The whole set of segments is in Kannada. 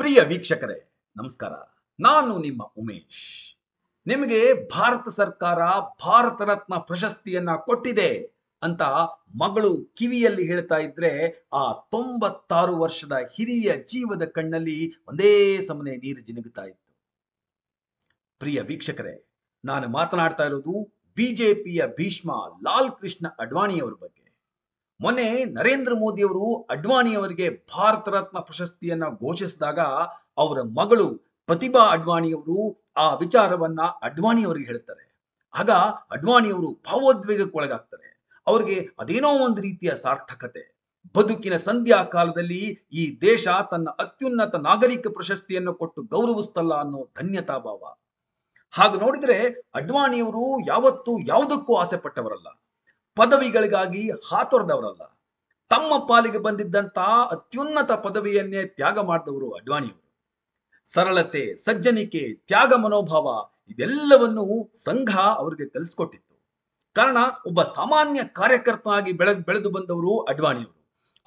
ಪ್ರಿಯ ವೀಕ್ಷಕರೇ ನಮಸ್ಕಾರ ನಾನು ನಿಮ್ಮ ಉಮೇಶ್ ನಿಮಗೆ ಭಾರತ ಸರ್ಕಾರ ಭಾರತ ರತ್ನ ಪ್ರಶಸ್ತಿಯನ್ನ ಕೊಟ್ಟಿದೆ ಅಂತ ಮಗಳು ಕಿವಿಯಲ್ಲಿ ಹೇಳ್ತಾ ಇದ್ರೆ ಆ ತೊಂಬತ್ತಾರು ವರ್ಷದ ಹಿರಿಯ ಜೀವದ ಕಣ್ಣಲ್ಲಿ ಒಂದೇ ಸಮನೆ ನೀರು ಜಿನುಗುತ್ತಾ ಇತ್ತು ಪ್ರಿಯ ವೀಕ್ಷಕರೇ ನಾನು ಮಾತನಾಡ್ತಾ ಇರೋದು ಬಿಜೆಪಿಯ ಭೀಷ್ಮ ಲಾಲ್ ಕೃಷ್ಣ ಅಡ್ವಾಣಿಯವರ ಬಗ್ಗೆ ಮೊನ್ನೆ ನರೇಂದ್ರ ಮೋದಿಯವರು ಅಡ್ವಾಣಿಯವರಿಗೆ ಭಾರತ ರತ್ನ ಪ್ರಶಸ್ತಿಯನ್ನ ಘೋಷಿಸಿದಾಗ ಅವರ ಮಗಳು ಪ್ರತಿಭಾ ಅಡ್ವಾಣಿಯವರು ಆ ವಿಚಾರವನ್ನ ಅಡ್ವಾಣಿಯವರಿಗೆ ಹೇಳ್ತಾರೆ ಆಗ ಅಡ್ವಾಣಿಯವರು ಭಾವೋದ್ವೇಗಕ್ಕೊಳಗಾಗ್ತಾರೆ ಅವರಿಗೆ ಅದೇನೋ ಒಂದು ರೀತಿಯ ಸಾರ್ಥಕತೆ ಬದುಕಿನ ಸಂಧ್ಯಾ ಕಾಲದಲ್ಲಿ ಈ ದೇಶ ತನ್ನ ಅತ್ಯುನ್ನತ ನಾಗರಿಕ ಪ್ರಶಸ್ತಿಯನ್ನು ಕೊಟ್ಟು ಗೌರವಿಸ್ತಲ್ಲ ಅನ್ನೋ ಧನ್ಯತಾ ಭಾವ ಹಾಗೆ ನೋಡಿದ್ರೆ ಅಡ್ವಾಣಿಯವರು ಯಾವತ್ತೂ ಯಾವುದಕ್ಕೂ ಆಸೆ ಪಟ್ಟವರಲ್ಲ ಪದವಿಗಳಿಗಾಗಿ ಹಾತೊರೆದವರಲ್ಲ ತಮ್ಮ ಪಾಲಿಗೆ ಬಂದಿದ್ದಂತ ಅತ್ಯುನ್ನತ ಪದವಿಯನ್ನೇ ತ್ಯಾಗ ಮಾಡಿದವರು ಅಡ್ವಾಣಿಯವರು ಸರಳತೆ ಸಜ್ಜನಿಕೆ ತ್ಯಾಗ ಮನೋಭಾವ ಇದೆಲ್ಲವನ್ನು ಸಂಘ ಅವರಿಗೆ ಕಲಿಸ್ಕೊಟ್ಟಿತ್ತು ಕಾರಣ ಒಬ್ಬ ಸಾಮಾನ್ಯ ಕಾರ್ಯಕರ್ತನಾಗಿ ಬೆಳೆದು ಬೆಳೆದು ಬಂದವರು ಅಡ್ವಾಣಿಯವರು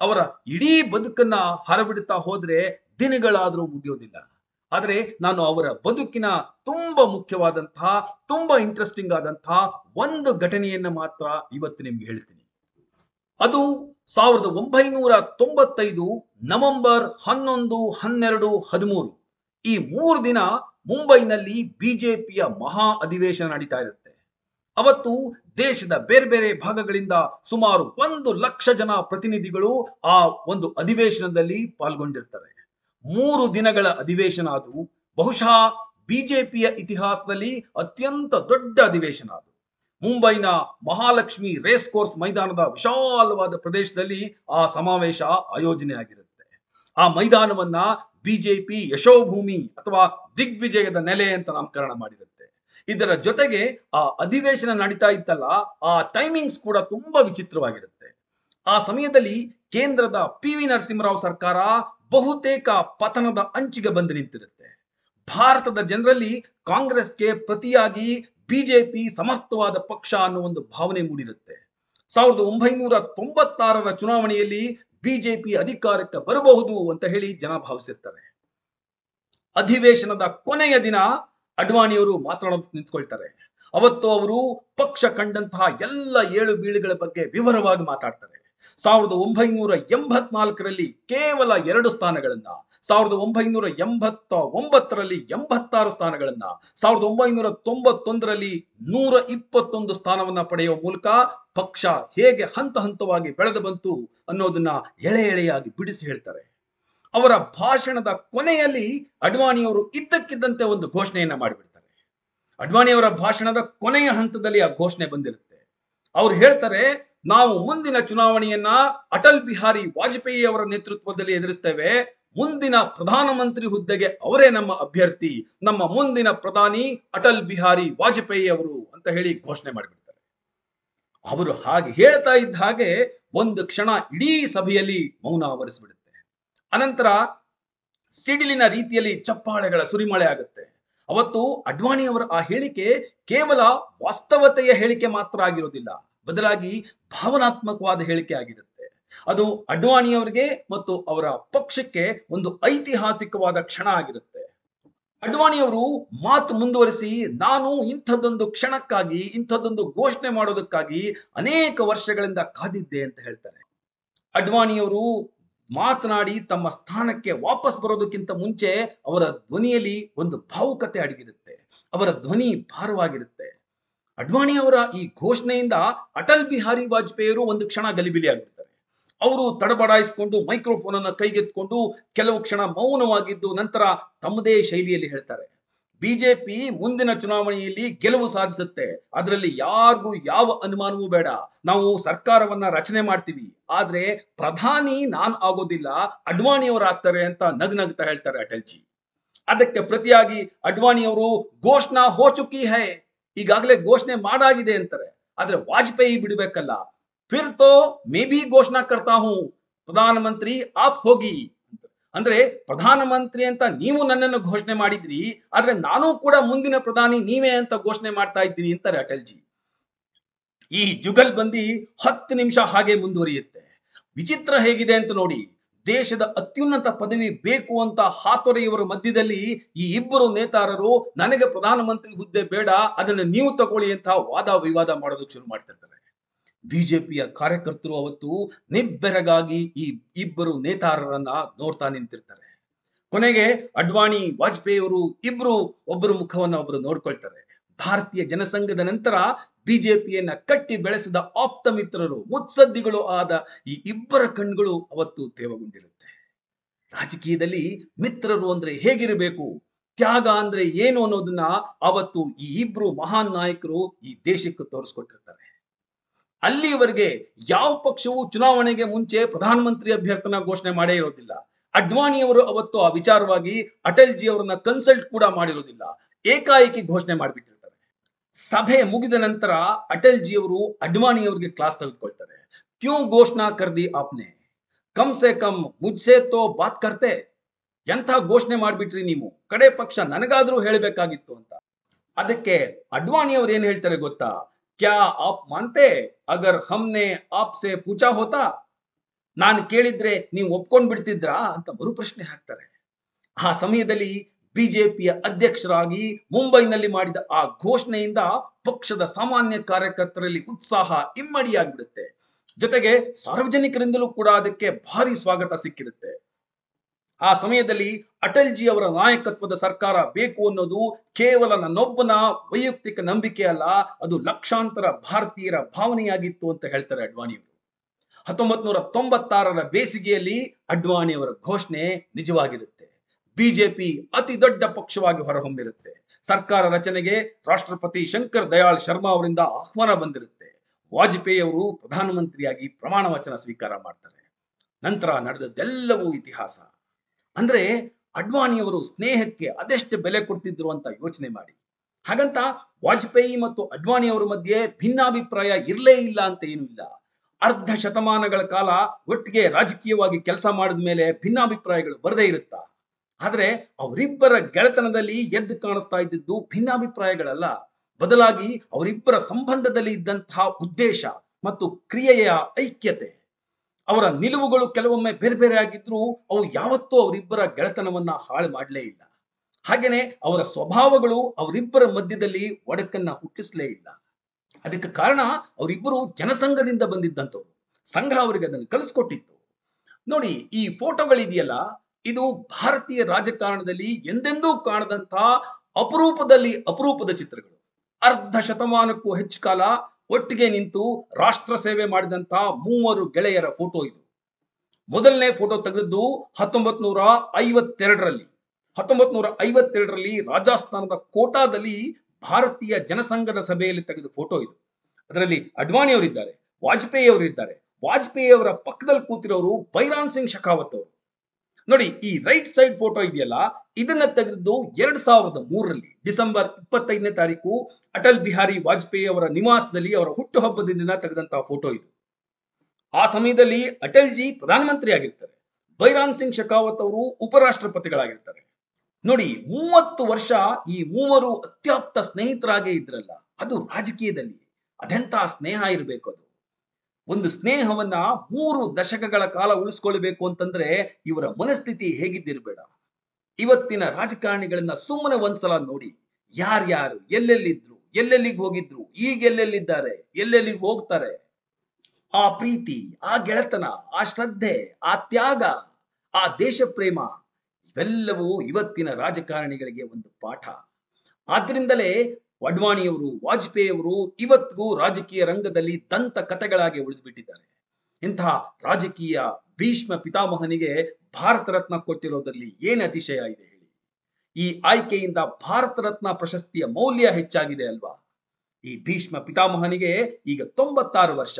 ಅವರ ಇಡೀ ಬದುಕನ್ನ ಹರಬಿಡುತ್ತಾ ಹೋದ್ರೆ ದಿನಗಳಾದರೂ ಮುಗಿಯೋದಿಲ್ಲ ಆದರೆ ನಾನು ಅವರ ಬದುಕಿನ ತುಂಬಾ ಮುಖ್ಯವಾದಂತಹ ತುಂಬಾ ಇಂಟ್ರೆಸ್ಟಿಂಗ್ ಆದಂತಹ ಒಂದು ಘಟನೆಯನ್ನ ಮಾತ್ರ ಇವತ್ತು ನಿಮ್ಗೆ ಹೇಳ್ತೀನಿ ಅದು ಸಾವಿರದ ಒಂಬೈನೂರ ತೊಂಬತ್ತೈದು ನವೆಂಬರ್ ಹನ್ನೊಂದು ಹನ್ನೆರಡು ಹದಿಮೂರು ಈ ಮೂರು ದಿನ ಮುಂಬೈನಲ್ಲಿ ಬಿಜೆಪಿಯ ಮಹಾ ಅಧಿವೇಶನ ನಡೀತಾ ಇರುತ್ತೆ ಅವತ್ತು ದೇಶದ ಬೇರೆ ಬೇರೆ ಭಾಗಗಳಿಂದ ಸುಮಾರು ಒಂದು ಲಕ್ಷ ಜನ ಪ್ರತಿನಿಧಿಗಳು ಆ ಒಂದು ಅಧಿವೇಶನದಲ್ಲಿ ಪಾಲ್ಗೊಂಡಿರ್ತಾರೆ ಮೂರು ದಿನಗಳ ಅಧಿವೇಶನ ಅದು ಬಹುಶಃ ಬಿಜೆಪಿಯ ಇತಿಹಾಸದಲ್ಲಿ ಅತ್ಯಂತ ದೊಡ್ಡ ಅಧಿವೇಶನ ಅದು ಮುಂಬೈನ ಮಹಾಲಕ್ಷ್ಮಿ ರೇಸ್ ಕೋರ್ಸ್ ಮೈದಾನದ ವಿಶಾಲವಾದ ಪ್ರದೇಶದಲ್ಲಿ ಆ ಸಮಾವೇಶ ಆಯೋಜನೆ ಆಗಿರುತ್ತೆ ಆ ಮೈದಾನವನ್ನ ಬಿಜೆಪಿ ಯಶೋಭೂಮಿ ಅಥವಾ ದಿಗ್ವಿಜಯದ ನೆಲೆ ಅಂತ ನಾಮಕರಣ ಮಾಡಿರುತ್ತೆ ಇದರ ಜೊತೆಗೆ ಆ ಅಧಿವೇಶನ ನಡೀತಾ ಇತ್ತಲ್ಲ ಆ ಟೈಮಿಂಗ್ಸ್ ಕೂಡ ತುಂಬಾ ವಿಚಿತ್ರವಾಗಿರುತ್ತೆ ಆ ಸಮಯದಲ್ಲಿ ಕೇಂದ್ರದ ಪಿ ವಿ ನರಸಿಂಹರಾವ್ ಸರ್ಕಾರ ಬಹುತೇಕ ಪತನದ ಅಂಚಿಗೆ ಬಂದು ನಿಂತಿರುತ್ತೆ ಭಾರತದ ಜನರಲ್ಲಿ ಕಾಂಗ್ರೆಸ್ಗೆ ಪ್ರತಿಯಾಗಿ ಬಿಜೆಪಿ ಸಮರ್ಥವಾದ ಪಕ್ಷ ಅನ್ನೋ ಒಂದು ಭಾವನೆ ಮೂಡಿರುತ್ತೆ ಸಾವಿರದ ಒಂಬೈನೂರ ತೊಂಬತ್ತಾರರ ಚುನಾವಣೆಯಲ್ಲಿ ಬಿಜೆಪಿ ಅಧಿಕಾರಕ್ಕೆ ಬರಬಹುದು ಅಂತ ಹೇಳಿ ಜನ ಭಾವಿಸಿರ್ತಾರೆ ಅಧಿವೇಶನದ ಕೊನೆಯ ದಿನ ಅಡ್ವಾಣಿಯವರು ಮಾತನಾಡೋದಕ್ಕೆ ನಿಂತ್ಕೊಳ್ತಾರೆ ಅವತ್ತು ಅವರು ಪಕ್ಷ ಕಂಡಂತಹ ಎಲ್ಲ ಏಳು ಬೀಳುಗಳ ಬಗ್ಗೆ ವಿವರವಾಗಿ ಮಾತಾಡ್ತಾರೆ ಸಾವಿರದ ಒಂಬೈನೂರ ಎಂಬತ್ನಾಲ್ಕರಲ್ಲಿ ಕೇವಲ ಎರಡು ಸ್ಥಾನಗಳನ್ನ ಸಾವಿರದ ಒಂಬೈನೂರ ಎಂಬತ್ತ ಒಂಬತ್ತರಲ್ಲಿ ಎಂಬತ್ತಾರು ಸ್ಥಾನಗಳನ್ನ ಸಾವಿರದ ಒಂಬೈನೂರ ತೊಂಬತ್ತೊಂದರಲ್ಲಿ ನೂರ ಇಪ್ಪತ್ತೊಂದು ಸ್ಥಾನವನ್ನ ಪಡೆಯುವ ಮೂಲಕ ಪಕ್ಷ ಹೇಗೆ ಹಂತ ಹಂತವಾಗಿ ಬೆಳೆದು ಬಂತು ಅನ್ನೋದನ್ನ ಎಳೆ ಎಳೆಯಾಗಿ ಬಿಡಿಸಿ ಹೇಳ್ತಾರೆ ಅವರ ಭಾಷಣದ ಕೊನೆಯಲ್ಲಿ ಅಡ್ವಾಣಿಯವರು ಇದ್ದಕ್ಕಿದ್ದಂತೆ ಒಂದು ಘೋಷಣೆಯನ್ನ ಮಾಡಿಬಿಡ್ತಾರೆ ಅಡ್ವಾಣಿಯವರ ಭಾಷಣದ ಕೊನೆಯ ಹಂತದಲ್ಲಿ ಆ ಘೋಷಣೆ ಬಂದಿರುತ್ತೆ ಅವ್ರು ಹೇಳ್ತಾರೆ ನಾವು ಮುಂದಿನ ಚುನಾವಣೆಯನ್ನ ಅಟಲ್ ಬಿಹಾರಿ ವಾಜಪೇಯಿ ಅವರ ನೇತೃತ್ವದಲ್ಲಿ ಎದುರಿಸ್ತೇವೆ ಮುಂದಿನ ಪ್ರಧಾನಮಂತ್ರಿ ಹುದ್ದೆಗೆ ಅವರೇ ನಮ್ಮ ಅಭ್ಯರ್ಥಿ ನಮ್ಮ ಮುಂದಿನ ಪ್ರಧಾನಿ ಅಟಲ್ ಬಿಹಾರಿ ವಾಜಪೇಯಿ ಅವರು ಅಂತ ಹೇಳಿ ಘೋಷಣೆ ಮಾಡಿಬಿಡ್ತಾರೆ ಅವರು ಹಾಗೆ ಹೇಳ್ತಾ ಇದ್ದ ಹಾಗೆ ಒಂದು ಕ್ಷಣ ಇಡೀ ಸಭೆಯಲ್ಲಿ ಮೌನ ಆವರಿಸಿಬಿಡುತ್ತೆ ಅನಂತರ ಸಿಡಿಲಿನ ರೀತಿಯಲ್ಲಿ ಚಪ್ಪಾಳೆಗಳ ಸುರಿಮಳೆ ಆಗುತ್ತೆ ಅವತ್ತು ಅಡ್ವಾಣಿ ಅವರ ಆ ಹೇಳಿಕೆ ಕೇವಲ ವಾಸ್ತವತೆಯ ಹೇಳಿಕೆ ಮಾತ್ರ ಆಗಿರೋದಿಲ್ಲ ಬದಲಾಗಿ ಭಾವನಾತ್ಮಕವಾದ ಹೇಳಿಕೆ ಆಗಿರುತ್ತೆ ಅದು ಅಡ್ವಾಣಿಯವರಿಗೆ ಮತ್ತು ಅವರ ಪಕ್ಷಕ್ಕೆ ಒಂದು ಐತಿಹಾಸಿಕವಾದ ಕ್ಷಣ ಆಗಿರುತ್ತೆ ಅಡ್ವಾಣಿಯವರು ಮಾತು ಮುಂದುವರಿಸಿ ನಾನು ಇಂಥದ್ದೊಂದು ಕ್ಷಣಕ್ಕಾಗಿ ಇಂಥದ್ದೊಂದು ಘೋಷಣೆ ಮಾಡೋದಕ್ಕಾಗಿ ಅನೇಕ ವರ್ಷಗಳಿಂದ ಕಾದಿದ್ದೆ ಅಂತ ಹೇಳ್ತಾರೆ ಅಡ್ವಾಣಿಯವರು ಮಾತನಾಡಿ ತಮ್ಮ ಸ್ಥಾನಕ್ಕೆ ವಾಪಸ್ ಬರೋದಕ್ಕಿಂತ ಮುಂಚೆ ಅವರ ಧ್ವನಿಯಲ್ಲಿ ಒಂದು ಭಾವುಕತೆ ಅಡಗಿರುತ್ತೆ ಅವರ ಧ್ವನಿ ಭಾರವಾಗಿರುತ್ತೆ ಅಡ್ವಾಣಿ ಅವರ ಈ ಘೋಷಣೆಯಿಂದ ಅಟಲ್ ಬಿಹಾರಿ ವಾಜಪೇಯಿಯವರು ಒಂದು ಕ್ಷಣ ಗಲಿಬಿಲಿ ಆಗ್ಬಿಡ್ತಾರೆ ಅವರು ತಡಬಡಾಯಿಸಿಕೊಂಡು ಮೈಕ್ರೋಫೋನ್ ಅನ್ನು ಕೈಗೆತ್ಕೊಂಡು ಕೆಲವು ಕ್ಷಣ ಮೌನವಾಗಿದ್ದು ನಂತರ ತಮ್ಮದೇ ಶೈಲಿಯಲ್ಲಿ ಹೇಳ್ತಾರೆ ಬಿಜೆಪಿ ಮುಂದಿನ ಚುನಾವಣೆಯಲ್ಲಿ ಗೆಲುವು ಸಾಧಿಸುತ್ತೆ ಅದರಲ್ಲಿ ಯಾರಿಗೂ ಯಾವ ಅನುಮಾನವೂ ಬೇಡ ನಾವು ಸರ್ಕಾರವನ್ನ ರಚನೆ ಮಾಡ್ತೀವಿ ಆದ್ರೆ ಪ್ರಧಾನಿ ನಾನ್ ಆಗೋದಿಲ್ಲ ಅಡ್ವಾಣಿಯವರು ಆಗ್ತಾರೆ ಅಂತ ನಗ್ನಗ್ತಾ ಹೇಳ್ತಾರೆ ಅಟಲ್ಜಿ ಅದಕ್ಕೆ ಪ್ರತಿಯಾಗಿ ಅಡ್ವಾಣಿಯವರು ಘೋಷಣಾ ಹೋ ಚುಕಿ ಹೈ ಈಗಾಗಲೇ ಘೋಷಣೆ ಮಾಡಾಗಿದೆ ಅಂತಾರೆ ಆದ್ರೆ ವಾಜಪೇಯಿ ಬಿಡಬೇಕಲ್ಲ ಫಿರ್ ತೋ ಮೇ ಬಿ ಘೋಷಣಾ ಕರ್ತಾ ಪ್ರಧಾನ ಮಂತ್ರಿ ಆಪ್ ಹೋಗಿ ಅಂದ್ರೆ ಪ್ರಧಾನಮಂತ್ರಿ ಅಂತ ನೀವು ನನ್ನನ್ನು ಘೋಷಣೆ ಮಾಡಿದ್ರಿ ಆದ್ರೆ ನಾನು ಕೂಡ ಮುಂದಿನ ಪ್ರಧಾನಿ ನೀವೇ ಅಂತ ಘೋಷಣೆ ಮಾಡ್ತಾ ಇದ್ದೀನಿ ಅಂತಾರೆ ಅಟಲ್ಜಿ ಈ ಜುಗಲ್ ಬಂದಿ ಹತ್ತು ನಿಮಿಷ ಹಾಗೆ ಮುಂದುವರಿಯುತ್ತೆ ವಿಚಿತ್ರ ಹೇಗಿದೆ ಅಂತ ನೋಡಿ ದೇಶದ ಅತ್ಯುನ್ನತ ಪದವಿ ಬೇಕು ಅಂತ ಹಾತೊರೆಯವರ ಮಧ್ಯದಲ್ಲಿ ಈ ಇಬ್ಬರು ನೇತಾರರು ನನಗೆ ಪ್ರಧಾನಮಂತ್ರಿ ಹುದ್ದೆ ಬೇಡ ಅದನ್ನು ನೀವು ತಗೊಳ್ಳಿ ಅಂತ ವಾದ ವಿವಾದ ಮಾಡೋದು ಶುರು ಮಾಡ್ತಿರ್ತಾರೆ ಬಿಜೆಪಿಯ ಕಾರ್ಯಕರ್ತರು ಅವತ್ತು ನಿಬ್ಬೆರಗಾಗಿ ಈ ಇಬ್ಬರು ನೇತಾರರನ್ನ ನೋಡ್ತಾ ನಿಂತಿರ್ತಾರೆ ಕೊನೆಗೆ ಅಡ್ವಾಣಿ ವಾಜಪೇಯಿ ಅವರು ಇಬ್ರು ಒಬ್ಬರು ಮುಖವನ್ನ ಒಬ್ಬರು ನೋಡ್ಕೊಳ್ತಾರೆ ಭಾರತೀಯ ಜನಸಂಘದ ನಂತರ ಬಿಜೆಪಿಯನ್ನ ಕಟ್ಟಿ ಬೆಳೆಸಿದ ಆಪ್ತ ಮಿತ್ರರು ಮುತ್ಸದ್ದಿಗಳು ಆದ ಈ ಇಬ್ಬರ ಕಣ್ಗಳು ಅವತ್ತು ತೇವಗೊಂಡಿರುತ್ತೆ ರಾಜಕೀಯದಲ್ಲಿ ಮಿತ್ರರು ಅಂದ್ರೆ ಹೇಗಿರಬೇಕು ತ್ಯಾಗ ಅಂದ್ರೆ ಏನು ಅನ್ನೋದನ್ನ ಅವತ್ತು ಈ ಇಬ್ರು ಮಹಾನ್ ನಾಯಕರು ಈ ದೇಶಕ್ಕೆ ತೋರಿಸ್ಕೊಟ್ಟಿರ್ತಾರೆ ಅಲ್ಲಿವರೆಗೆ ಯಾವ ಪಕ್ಷವು ಚುನಾವಣೆಗೆ ಮುಂಚೆ ಪ್ರಧಾನಮಂತ್ರಿ ಅಭ್ಯರ್ಥನ ಘೋಷಣೆ ಮಾಡೇ ಇರೋದಿಲ್ಲ ಅಡ್ವಾಣಿಯವರು ಅವತ್ತು ಆ ವಿಚಾರವಾಗಿ ಅಟಲ್ ಜಿ ಅವರನ್ನ ಕನ್ಸಲ್ಟ್ ಕೂಡ ಮಾಡಿರೋದಿಲ್ಲ ಏಕಾಏಕಿ ಘೋಷಣೆ ಮಾಡಿಬಿಟ್ಟಿದ್ದಾರೆ ಸಭೆ ಮುಗಿದ ನಂತರ ಅಟಲ್ ಜಿ ಅವರು ಅಡ್ವಾಣಿ ಅವರಿಗೆ ಕ್ಲಾಸ್ ತೆಗೆದುಕೊಳ್ತಾರೆ ಕ್ಯೂ ಘೋಷಣಾ ಕರ್ದಿ ಆಪ್ನೆ ಕಮ್ ಸೆ ಕಮ್ ಮುಜ್ಸೆ ತೋ ಬಾತ್ ಕರ್ತೆ ಎಂಥ ಘೋಷಣೆ ಮಾಡಿಬಿಟ್ರಿ ನೀವು ಕಡೆ ಪಕ್ಷ ನನಗಾದ್ರೂ ಹೇಳಬೇಕಾಗಿತ್ತು ಅಂತ ಅದಕ್ಕೆ ಅಡ್ವಾಣಿ ಅವ್ರು ಏನ್ ಹೇಳ್ತಾರೆ ಗೊತ್ತಾ ಕ್ಯಾ ಆಪ್ ಮಾನ್ತೆ ಅಗರ್ ಹಮ್ನೆ ಆಪ್ಸೆ ಪೂಚಾ ಹೋತಾ ನಾನು ಕೇಳಿದ್ರೆ ನೀವು ಒಪ್ಕೊಂಡ್ ಬಿಡ್ತಿದ್ರಾ ಅಂತ ಮರುಪ್ರಶ್ನೆ ಹಾಕ್ತಾರೆ ಆ ಸಮಯದಲ್ಲಿ ಬಿಜೆಪಿಯ ಅಧ್ಯಕ್ಷರಾಗಿ ಮುಂಬೈನಲ್ಲಿ ಮಾಡಿದ ಆ ಘೋಷಣೆಯಿಂದ ಪಕ್ಷದ ಸಾಮಾನ್ಯ ಕಾರ್ಯಕರ್ತರಲ್ಲಿ ಉತ್ಸಾಹ ಇಮ್ಮಡಿಯಾಗಿಬಿಡುತ್ತೆ ಜೊತೆಗೆ ಸಾರ್ವಜನಿಕರಿಂದಲೂ ಕೂಡ ಅದಕ್ಕೆ ಭಾರಿ ಸ್ವಾಗತ ಸಿಕ್ಕಿರುತ್ತೆ ಆ ಸಮಯದಲ್ಲಿ ಅಟಲ್ ಜಿ ಅವರ ನಾಯಕತ್ವದ ಸರ್ಕಾರ ಬೇಕು ಅನ್ನೋದು ಕೇವಲ ನನ್ನೊಬ್ಬನ ವೈಯಕ್ತಿಕ ನಂಬಿಕೆ ಅಲ್ಲ ಅದು ಲಕ್ಷಾಂತರ ಭಾರತೀಯರ ಭಾವನೆಯಾಗಿತ್ತು ಅಂತ ಹೇಳ್ತಾರೆ ಅಡ್ವಾಣಿಯವರು ಹತ್ತೊಂಬತ್ ನೂರ ತೊಂಬತ್ತಾರರ ಬೇಸಿಗೆಯಲ್ಲಿ ಅವರ ಘೋಷಣೆ ನಿಜವಾಗಿರುತ್ತೆ ಬಿಜೆಪಿ ಅತಿ ದೊಡ್ಡ ಪಕ್ಷವಾಗಿ ಹೊರಹೊಮ್ಮಿರುತ್ತೆ ಸರ್ಕಾರ ರಚನೆಗೆ ರಾಷ್ಟ್ರಪತಿ ಶಂಕರ್ ದಯಾಳ್ ಶರ್ಮಾ ಅವರಿಂದ ಆಹ್ವಾನ ಬಂದಿರುತ್ತೆ ವಾಜಪೇಯಿ ಅವರು ಪ್ರಧಾನಮಂತ್ರಿಯಾಗಿ ಪ್ರಮಾಣ ವಚನ ಸ್ವೀಕಾರ ಮಾಡ್ತಾರೆ ನಂತರ ನಡೆದದ್ದೆಲ್ಲವೂ ಇತಿಹಾಸ ಅಂದ್ರೆ ಅಡ್ವಾಣಿಯವರು ಸ್ನೇಹಕ್ಕೆ ಅದೆಷ್ಟು ಬೆಲೆ ಕೊಡ್ತಿದ್ರು ಅಂತ ಯೋಚನೆ ಮಾಡಿ ಹಾಗಂತ ವಾಜಪೇಯಿ ಮತ್ತು ಅಡ್ವಾಣಿ ಅವರ ಮಧ್ಯೆ ಭಿನ್ನಾಭಿಪ್ರಾಯ ಇರಲೇ ಇಲ್ಲ ಅಂತ ಏನೂ ಇಲ್ಲ ಅರ್ಧ ಶತಮಾನಗಳ ಕಾಲ ಒಟ್ಟಿಗೆ ರಾಜಕೀಯವಾಗಿ ಕೆಲಸ ಮಾಡಿದ ಮೇಲೆ ಭಿನ್ನಾಭಿಪ್ರಾಯಗಳು ಬರದೇ ಇರುತ್ತಾ ಆದರೆ ಅವರಿಬ್ಬರ ಗೆಳೆತನದಲ್ಲಿ ಎದ್ದು ಕಾಣಿಸ್ತಾ ಇದ್ದಿದ್ದು ಭಿನ್ನಾಭಿಪ್ರಾಯಗಳಲ್ಲ ಬದಲಾಗಿ ಅವರಿಬ್ಬರ ಸಂಬಂಧದಲ್ಲಿ ಇದ್ದಂತಹ ಉದ್ದೇಶ ಮತ್ತು ಕ್ರಿಯೆಯ ಐಕ್ಯತೆ ಅವರ ನಿಲುವುಗಳು ಕೆಲವೊಮ್ಮೆ ಬೇರೆ ಬೇರೆ ಆಗಿದ್ರು ಅವು ಯಾವತ್ತೂ ಅವರಿಬ್ಬರ ಗೆಳೆತನವನ್ನ ಹಾಳು ಮಾಡಲೇ ಇಲ್ಲ ಹಾಗೇನೆ ಅವರ ಸ್ವಭಾವಗಳು ಅವರಿಬ್ಬರ ಮಧ್ಯದಲ್ಲಿ ಒಡಕನ್ನ ಹುಟ್ಟಿಸಲೇ ಇಲ್ಲ ಅದಕ್ಕೆ ಕಾರಣ ಅವರಿಬ್ಬರು ಜನಸಂಘದಿಂದ ಬಂದಿದ್ದಂಥವ್ರು ಸಂಘ ಅವರಿಗೆ ಅದನ್ನು ಕಲಿಸ್ಕೊಟ್ಟಿತ್ತು ನೋಡಿ ಈ ಫೋಟೋಗಳಿದೆಯಲ್ಲ ಇದು ಭಾರತೀಯ ರಾಜಕಾರಣದಲ್ಲಿ ಎಂದೆಂದೂ ಕಾಣದಂತಹ ಅಪರೂಪದಲ್ಲಿ ಅಪರೂಪದ ಚಿತ್ರಗಳು ಅರ್ಧ ಶತಮಾನಕ್ಕೂ ಹೆಚ್ಚು ಕಾಲ ಒಟ್ಟಿಗೆ ನಿಂತು ರಾಷ್ಟ್ರ ಸೇವೆ ಮಾಡಿದಂತಹ ಮೂವರು ಗೆಳೆಯರ ಫೋಟೋ ಇದು ಮೊದಲನೇ ಫೋಟೋ ತೆಗೆದಿದ್ದು ಹತ್ತೊಂಬತ್ ನೂರ ಐವತ್ತೆರಡರಲ್ಲಿ ಹತ್ತೊಂಬತ್ ನೂರ ಐವತ್ತೆರಡರಲ್ಲಿ ರಾಜಸ್ಥಾನದ ಕೋಟಾದಲ್ಲಿ ಭಾರತೀಯ ಜನಸಂಘದ ಸಭೆಯಲ್ಲಿ ತೆಗೆದ ಫೋಟೋ ಇದು ಅದರಲ್ಲಿ ಅಡ್ವಾಣಿ ಅವರಿದ್ದಾರೆ ವಾಜಪೇಯಿ ಅವರಿದ್ದಾರೆ ವಾಜಪೇಯಿ ಅವರ ಪಕ್ಕದಲ್ಲಿ ಕೂತಿರೋರು ಬೈರಾನ್ ಸಿಂಗ್ ಶಖಾವತ್ ಅವರು ನೋಡಿ ಈ ರೈಟ್ ಸೈಡ್ ಫೋಟೋ ಇದೆಯಲ್ಲ ಇದನ್ನ ತೆಗೆದು ಎರಡ್ ಸಾವಿರದ ಮೂರರಲ್ಲಿ ಡಿಸೆಂಬರ್ ಇಪ್ಪತ್ತೈದನೇ ತಾರೀಕು ಅಟಲ್ ಬಿಹಾರಿ ವಾಜಪೇಯಿ ಅವರ ನಿವಾಸದಲ್ಲಿ ಅವರ ಹುಟ್ಟುಹಬ್ಬದ ದಿನ ತೆಗೆದಂತಹ ಫೋಟೋ ಇದು ಆ ಸಮಯದಲ್ಲಿ ಅಟಲ್ ಜಿ ಪ್ರಧಾನಮಂತ್ರಿ ಆಗಿರ್ತಾರೆ ಬೈರಾನ್ ಸಿಂಗ್ ಶೆಖಾವತ್ ಅವರು ಉಪರಾಷ್ಟ್ರಪತಿಗಳಾಗಿರ್ತಾರೆ ನೋಡಿ ಮೂವತ್ತು ವರ್ಷ ಈ ಮೂವರು ಅತ್ಯಾಪ್ತ ಸ್ನೇಹಿತರಾಗೇ ಇದ್ರಲ್ಲ ಅದು ರಾಜಕೀಯದಲ್ಲಿ ಅದೆಂತ ಸ್ನೇಹ ಇರಬೇಕು ಅದು ಒಂದು ಸ್ನೇಹವನ್ನ ಮೂರು ದಶಕಗಳ ಕಾಲ ಉಳಿಸ್ಕೊಳ್ಬೇಕು ಅಂತಂದ್ರೆ ಇವರ ಮನಸ್ಥಿತಿ ಹೇಗಿದ್ದಿರಬೇಡ ಇವತ್ತಿನ ರಾಜಕಾರಣಿಗಳನ್ನ ಸುಮ್ಮನೆ ಒಂದ್ಸಲ ನೋಡಿ ಯಾರ್ಯಾರು ಎಲ್ಲೆಲ್ಲಿದ್ರು ಎಲ್ಲೆಲ್ಲಿಗೆ ಹೋಗಿದ್ರು ಈಗ ಎಲ್ಲೆಲ್ಲಿದ್ದಾರೆ ಎಲ್ಲೆಲ್ಲಿಗೆ ಹೋಗ್ತಾರೆ ಆ ಪ್ರೀತಿ ಆ ಗೆಳೆತನ ಆ ಶ್ರದ್ಧೆ ಆ ತ್ಯಾಗ ಆ ದೇಶ ಪ್ರೇಮ ಇವೆಲ್ಲವೂ ಇವತ್ತಿನ ರಾಜಕಾರಣಿಗಳಿಗೆ ಒಂದು ಪಾಠ ಆದ್ರಿಂದಲೇ ವಡ್ವಾಣಿಯವರು ಅವರು ಇವತ್ತಿಗೂ ರಾಜಕೀಯ ರಂಗದಲ್ಲಿ ದಂತ ಕಥೆಗಳಾಗಿ ಉಳಿದುಬಿಟ್ಟಿದ್ದಾರೆ ಇಂತಹ ರಾಜಕೀಯ ಭೀಷ್ಮ ಪಿತಾಮಹನಿಗೆ ಭಾರತ ರತ್ನ ಕೊಟ್ಟಿರೋದ್ರಲ್ಲಿ ಏನು ಅತಿಶಯ ಇದೆ ಹೇಳಿ ಈ ಆಯ್ಕೆಯಿಂದ ಭಾರತ ರತ್ನ ಪ್ರಶಸ್ತಿಯ ಮೌಲ್ಯ ಹೆಚ್ಚಾಗಿದೆ ಅಲ್ವಾ ಈ ಭೀಷ್ಮ ಪಿತಾಮಹನಿಗೆ ಈಗ ತೊಂಬತ್ತಾರು ವರ್ಷ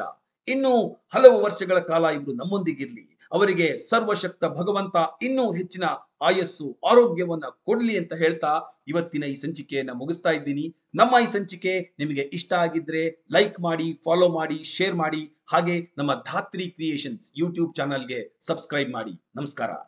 ಇನ್ನೂ ಹಲವು ವರ್ಷಗಳ ಕಾಲ ಇವರು ನಮ್ಮೊಂದಿಗಿರ್ಲಿ ಅವರಿಗೆ ಸರ್ವಶಕ್ತ ಭಗವಂತ ಇನ್ನೂ ಹೆಚ್ಚಿನ ಆಯಸ್ಸು ಆರೋಗ್ಯವನ್ನ ಕೊಡ್ಲಿ ಅಂತ ಹೇಳ್ತಾ ಇವತ್ತಿನ ಈ ಸಂಚಿಕೆಯನ್ನ ಮುಗಿಸ್ತಾ ಇದ್ದೀನಿ ನಮ್ಮ ಈ ಸಂಚಿಕೆ ನಿಮಗೆ ಇಷ್ಟ ಆಗಿದ್ರೆ ಲೈಕ್ ಮಾಡಿ ಫಾಲೋ ಮಾಡಿ ಶೇರ್ ಮಾಡಿ ಹಾಗೆ ನಮ್ಮ ಧಾತ್ರಿ ಕ್ರಿಯೇಷನ್ಸ್ ಯೂಟ್ಯೂಬ್ ಚಾನಲ್ಗೆ ಸಬ್ಸ್ಕ್ರೈಬ್ ಮಾಡಿ ನಮಸ್ಕಾರ